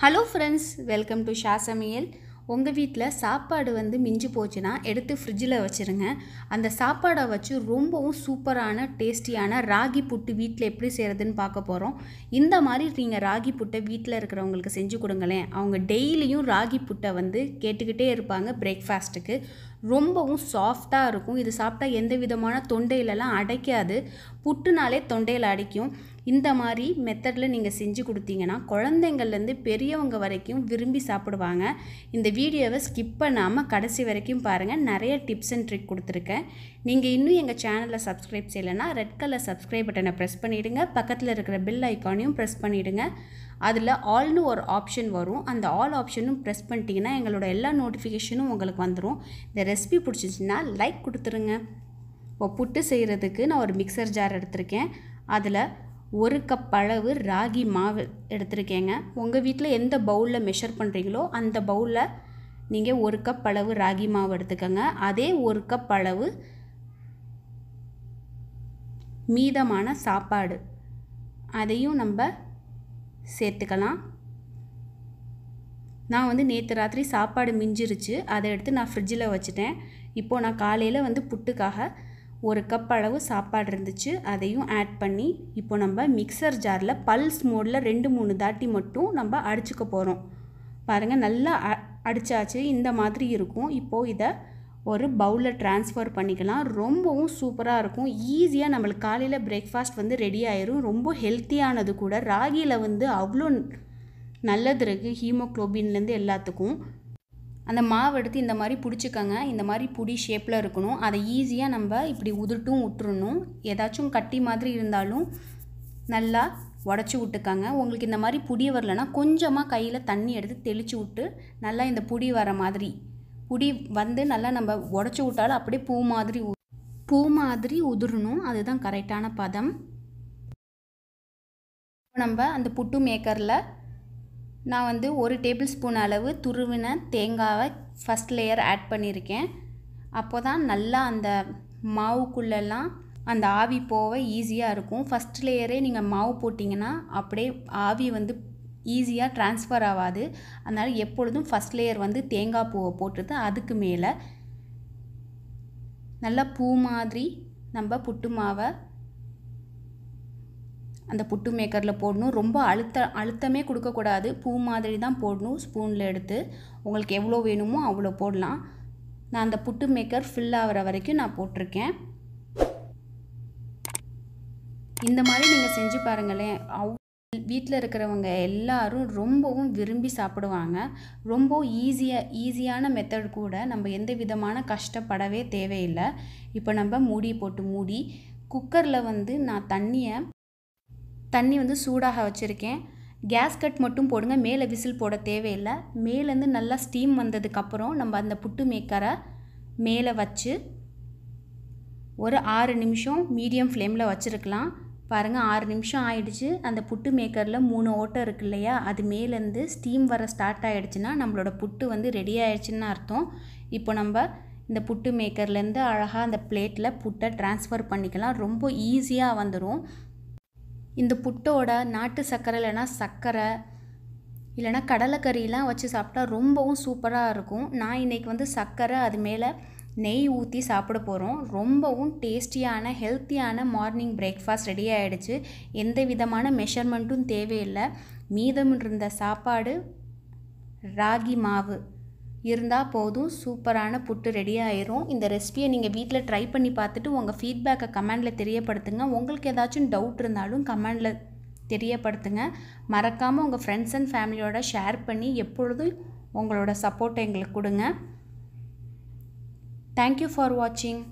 hello friends welcome to Sha சமையல் உங்கள் வீட்டில் சாப்பாடு வந்து மிஞ்சி போச்சுன்னா எடுத்து ஃப்ரிட்ஜில் வச்சுருங்க அந்த சாப்பாடை வச்சு ரொம்பவும் சூப்பரான டேஸ்டியான ராகி புட்டு வீட்டில் எப்படி செய்கிறதுன்னு பார்க்க போகிறோம் இந்த மாதிரி நீங்கள் ராகி புட்டை வீட்டில் இருக்கிறவங்களுக்கு செஞ்சு கொடுங்களேன் அவங்க டெய்லியும் ராகி புட்டை வந்து கேட்டுக்கிட்டே இருப்பாங்க பிரேக்ஃபாஸ்ட்டுக்கு ரொம்பவும் சாஃப்டாக இருக்கும் இது சாப்பிட்டா எந்த விதமான தொண்டையிலலாம் அடைக்காது புட்டுனாலே தொண்டையில் அடைக்கும் இந்த மாதிரி மெத்தடில் நீங்கள் செஞ்சு கொடுத்தீங்கன்னா குழந்தைங்கள்லேருந்து பெரியவங்க வரைக்கும் விரும்பி சாப்பிடுவாங்க இந்த வீடியோவை ஸ்கிப் பண்ணாமல் கடைசி வரைக்கும் பாருங்கள் நிறைய டிப்ஸ் அண்ட் ட்ரிக் கொடுத்துருக்கேன் நீங்கள் இன்னும் எங்கள் சேனலில் சப்ஸ்கிரைப் செய்யலைன்னா ரெட் கலர் சப்ஸ்கிரைப் பட்டனை ப்ரெஸ் பண்ணிவிடுங்க பக்கத்தில் இருக்கிற பில் ஐக்கானையும் ப்ரெஸ் பண்ணிவிடுங்க அதில் ஆல்னு ஒரு ஆப்ஷன் வரும் அந்த ஆல் ஆப்ஷனும் ப்ரெஸ் பண்ணிட்டீங்கன்னா எங்களோட எல்லா நோட்டிஃபிகேஷனும் உங்களுக்கு வந்துடும் இந்த ரெசிபி பிடிச்சிச்சின்னா லைக் கொடுத்துருங்க இப்போ புட்டு செய்கிறதுக்கு நான் ஒரு மிக்சர் ஜார் எடுத்திருக்கேன் அதில் ஒரு கப் அளவு ராகி மாவு எடுத்திருக்கேங்க உங்கள் வீட்டில் எந்த பவுலில் மெஷர் பண்ணுறீங்களோ அந்த பவுலில் நீங்கள் ஒரு கப் அளவு ராகி மாவு எடுத்துக்கோங்க அதே ஒரு கப் அளவு மீதமான சாப்பாடு அதையும் நம்ம சேர்த்துக்கலாம் நான் வந்து நேற்று ராத்திரி சாப்பாடு மிஞ்சிருச்சு அதை எடுத்து நான் ஃப்ரிட்ஜில் வச்சுட்டேன் இப்போது நான் காலையில் வந்து புட்டுக்காக ஒரு கப் அளவு சாப்பாடு இருந்துச்சு அதையும் ஆட் பண்ணி இப்போ நம்ம மிக்சர் ஜாரில் பல்ஸ் மோடில் ரெண்டு மூணு தாட்டி மட்டும் நம்ம அடிச்சுக்க போகிறோம் பாருங்கள் நல்லா அடித்தாச்சு இந்த மாதிரி இருக்கும் இப்போது இதை ஒரு பவுலில் ட்ரான்ஸ்ஃபர் பண்ணிக்கலாம் ரொம்பவும் சூப்பராக இருக்கும் ஈஸியாக நம்மளுக்கு காலையில் பிரேக்ஃபாஸ்ட் வந்து ரெடி ஆயிரும் ரொம்ப ஹெல்த்தியானது கூட ராகியில் வந்து அவ்வளோ நல்லது இருக்குது ஹீமோக்ளோபின்லேருந்து எல்லாத்துக்கும் அந்த மாவு எடுத்து இந்த மாதிரி பிடிச்சிக்கங்க இந்த மாதிரி புடி ஷேப்பில் இருக்கணும் அதை ஈஸியாக நம்ம இப்படி உதுட்டும் விட்டுறணும் ஏதாச்சும் கட்டி மாதிரி இருந்தாலும் நல்லா உடச்சி விட்டுக்கங்க உங்களுக்கு இந்த மாதிரி புடி வரலன்னா கொஞ்சமாக கையில் தண்ணி எடுத்து தெளித்து விட்டு நல்லா இந்த புடி வர மாதிரி புடி வந்து நல்லா நம்ம உடச்சி விட்டாலும் அப்படியே பூ மாதிரி பூ மாதிரி உதிரணும் அதுதான் கரெக்டான பதம் நம்ம அந்த புட்டு மேக்கரில் நான் வந்து ஒரு டேபிள் ஸ்பூன் அளவு துருவின தேங்காவை ஃபஸ்ட் லேயர் ஆட் பண்ணியிருக்கேன் அப்போ தான் நல்லா அந்த மாவுக்குள்ளெல்லாம் அந்த ஆவி போக ஈஸியாக இருக்கும் ஃபஸ்ட் லேயரே நீங்கள் மாவு போட்டிங்கன்னா அப்படியே ஆவி வந்து ஈஸியாக ட்ரான்ஸ்ஃபர் ஆகாது அதனால் எப்பொழுதும் ஃபஸ்ட் லேயர் வந்து தேங்காய் பூவை போட்டுருது அதுக்கு மேலே நல்லா பூ மாதிரி நம்ம புட்டு மாவை அந்த புட்டு மேக்கரில் போடணும் ரொம்ப அழுத்த அழுத்தமே கொடுக்கக்கூடாது பூ மாதிரி தான் போடணும் ஸ்பூனில் எடுத்து உங்களுக்கு எவ்வளோ வேணுமோ அவ்வளோ போடலாம் நான் அந்த புட்டு மேக்கர் ஃபில் ஆகிற வரைக்கும் நான் போட்டிருக்கேன் இந்த மாதிரி நீங்கள் செஞ்சு பாருங்களேன் அவ் வீட்டில் இருக்கிறவங்க எல்லாரும் ரொம்பவும் விரும்பி சாப்பிடுவாங்க ரொம்ப ஈஸியாக ஈஸியான மெத்தட் கூட நம்ம எந்த விதமான கஷ்டப்படவே தேவையில்லை இப்போ நம்ம மூடி போட்டு மூடி குக்கரில் வந்து நான் தண்ணியை தண்ணி வந்து சூடாக வச்சுருக்கேன் கேஸ் கட் மட்டும் போடுங்க மேலே விசில் போட தேவையில்லை மேலேருந்து நல்லா ஸ்டீம் வந்ததுக்கப்புறம் நம்ம அந்த புட்டு மேக்கரை மேலே வச்சு ஒரு ஆறு நிமிஷம் மீடியம் ஃப்ளேமில் வச்சுருக்கலாம் பாருங்கள் ஆறு நிமிஷம் ஆயிடுச்சு அந்த புட்டு மேக்கரில் மூணு ஓட்டம் இருக்கு இல்லையா அது மேலேருந்து ஸ்டீம் வர ஸ்டார்ட் ஆகிடுச்சுன்னா நம்மளோட புட்டு வந்து ரெடி ஆயிடுச்சுன்னு அர்த்தம் இப்போ நம்ம இந்த புட்டு மேக்கர்லேருந்து அழகாக அந்த பிளேட்டில் புட்டை டிரான்ஸ்ஃபர் பண்ணிக்கலாம் ரொம்ப ஈஸியாக வந்துடும் இந்த புட்டோட நாட்டு சர்க்கரை இல்லைனா சர்க்கரை இல்லைனா கடலைக்கறிலாம் வச்சு சாப்பிட்டா ரொம்பவும் சூப்பராக இருக்கும் நான் இன்றைக்கி வந்து சர்க்கரை அது மேலே நெய் ஊற்றி சாப்பிட போகிறோம் ரொம்பவும் டேஸ்டியான ஹெல்த்தியான மார்னிங் பிரேக்ஃபாஸ்ட் ரெடி ஆகிடுச்சு எந்த விதமான மெஷர்மெண்ட்டும் தேவையில்லை மீதம் இருந்த சாப்பாடு ராகி மாவு இருந்தால் போதும் சூப்பரான புட்டு ரெடி ஆயிரும் இந்த ரெசிபியை நீங்கள் வீட்டில் ட்ரை பண்ணி பார்த்துட்டு உங்கள் ஃபீட்பேக்கை கமெண்டில் தெரியப்படுத்துங்க உங்களுக்கு ஏதாச்சும் டவுட் இருந்தாலும் கமெண்டில் தெரியப்படுத்துங்க மறக்காமல் உங்கள் ஃப்ரெண்ட்ஸ் அண்ட் ஃபேமிலியோட ஷேர் பண்ணி எப்பொழுதும் உங்களோட சப்போர்ட்டை எங்களுக்கு கொடுங்க தேங்க்யூ ஃபார் வாட்சிங்